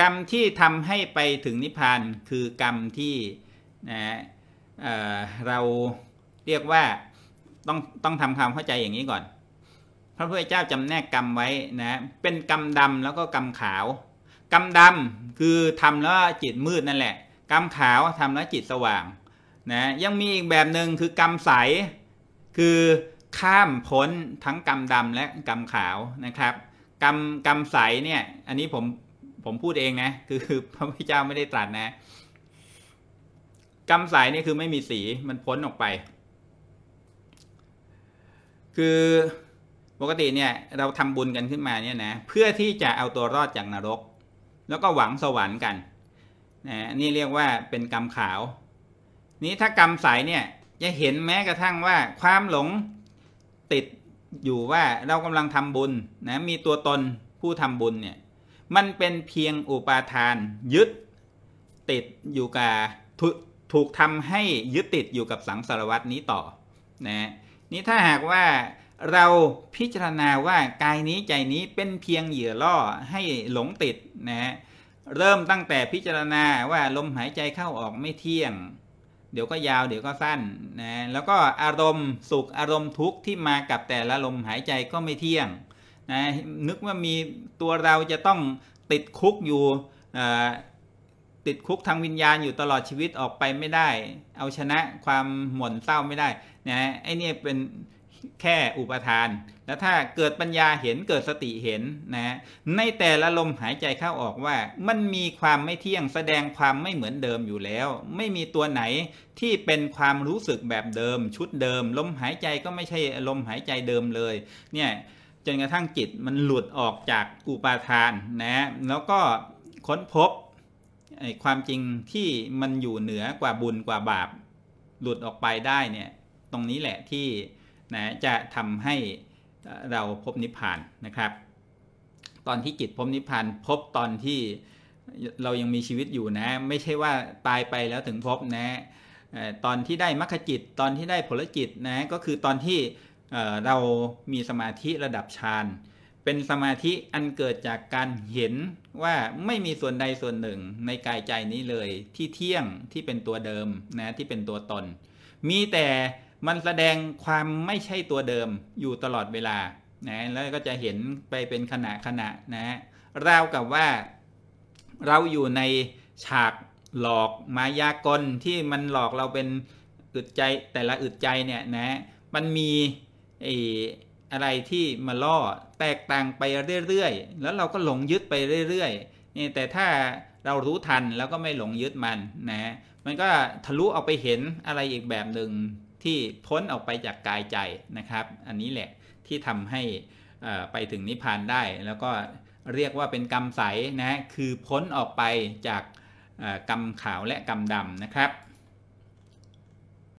กรรมที่ทำให้ไปถึงนิพพานคือกรรมที่นะเราเรียกว่าต้องต้องทำความเข้าใจอย่างนี้ก่อน พระพุทธเจ้าจำแนกกรรมไว้นะ เป็นกรรมดำแล้วก็กรรมขาว กรรมดำคือทำแล้วจิตมืดนั่นแหละ กรรมขาวทำแล้วจิตสว่าง นะยังมีอีกแบบหนึ่งคือกรรมใส คือข้ามพ้นทั้งกรรมดำและกรรมขาวนะครับ กรรมกรรมใสเนี่ย อันนี้ผมผมพูดเองนะ คือพระพุทธเจ้าไม่ได้ตรัสนะกำสายนี่คือไม่มีสี มันพ้นออกไป คือปกติเนี่ยเราทำบุญกันขึ้นมาเนี่ยนะ เพื่อที่จะเอาตัวรอดจากนรก แล้วก็หวังสวรรค์กันนะนี่เรียกว่าเป็นกรรมขาว นี้ถ้ากรรมสายเนี่ย จะเห็นแม้กระทั่งว่าความหลงติดอยู่ว่าเรากำลังทำบุญนะ มีตัวตนผู้ทำบุญเนี่ยมันเป็นเพียงอุปาทาน ยึดติดอยู่กับถถูกทำให้ยึดติดอยู่กับสังสารวัตนี้ต่อนะนี่ถ้าหากว่าเราพิจารณาว่ากายนี้ใจนี้เป็นเพียงเหยื่อล่อ ให้หลงติดนะ เริ่มตั้งแต่พิจารณาว่าลมหายใจเข้าออกไม่เที่ยง เดี๋ยวก็ยาวเดี๋ยวก็สั้นนะแล้วก็อารมณ์สุขอารมณ์ทุกข์ที่มากับแต่ละลมหายใจก็ไม่เที่ยงนะนึกว่ามีตัวเราจะต้องติดคุกอยู่ติดคุกทางวิญญาณอยู่ตลอดชีวิตออกไปไม่ได้ เอาชนะความหม่นเศร้าไม่ได้นะไอ้นี่เป็นแค่อุปทาน แล้วถ้าเกิดปัญญาเห็นเกิดสติเห็นนะในแต่ละลมหายใจเข้าออกว่ามันมีความไม่เที่ยงแสดงความไม่เหมือนเดิมอยู่แล้ว ไม่มีตัวไหนที่เป็นความรู้สึกแบบเดิมชุดเดิมลมหายใจก็ไม่ใช่ลมหายใจเดิมเลยเนี่ยจนกระทั่งจิตมันหลุดออกจากอุปาทานนะแล้วก็ค้นพบความจริงที่มันอยู่เหนือกว่าบุญกว่าบาปหลุดออกไปได้เนี่ยตรงนี้แหละที่นะจะทำให้เราพบนิพพานนะครับ ตอนที่จิตพบนิพพานพบตอนที่เรายังมีชีวิตอยู่นะไม่ใช่ว่าตายไปแล้วถึงพบนะตอนที่ได้มรรคจิตตอนที่ได้ผลจิตนะก็คือตอนที่เรามีสมาธิระดับฌานเป็น สมาธิ อัน เกิด จาก การ เห็น ว่า ไม่มี ส่วนใด ส่วนหนึ่ง ใน กาย ใจ นี้ เลย ที่ เที่ยง ที่ เป็น ตัวเดิม นะ ที่ เป็น ตัว ตน มี แต่ มัน แสดง ความ ไม่ ใช่ ตัว เดิม อยู่ ตลอดเวลา นะ แล้ว ก็ จะเห็น ไป เป็น ขณะขณะนะราวกับ ว่า เรา อยู่ ใน ฉาก หลอก มายากล ที่ มัน หลอก เรา เป็น อึดใจ แต่ละ อึดใจ เนี่ย นะ มัน มีไออะไรที่มาล่อแตกต่างไปเรื่อยๆ แล้วเราก็หลงยึดไปเรื่อยๆ นี่แต่ถ้าเรารู้ทันแล้วก็ไม่หลงยึดมันนะ มันก็ทะลุออกไปเห็นอะไรอีกแบบหนึ่งที่พ้นออกไปจากกายใจนะครับ อันนี้แหละที่ทำให้ไปถึงนิพพานได้ แล้วก็เรียกว่าเป็นกรรมใสนะคือพ้นออกไปจากกรรมขาวและกรรมดำนะครับ